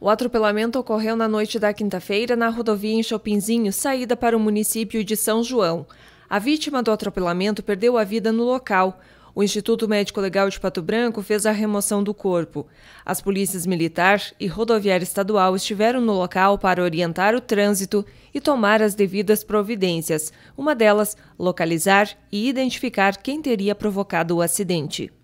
O atropelamento ocorreu na noite da quinta-feira na rodovia em Chopinzinho, saída para o município de São João. A vítima do atropelamento perdeu a vida no local. O Instituto Médico Legal de Pato Branco fez a remoção do corpo. As polícias militar e rodoviária estadual estiveram no local para orientar o trânsito e tomar as devidas providências, uma delas, localizar e identificar quem teria provocado o acidente.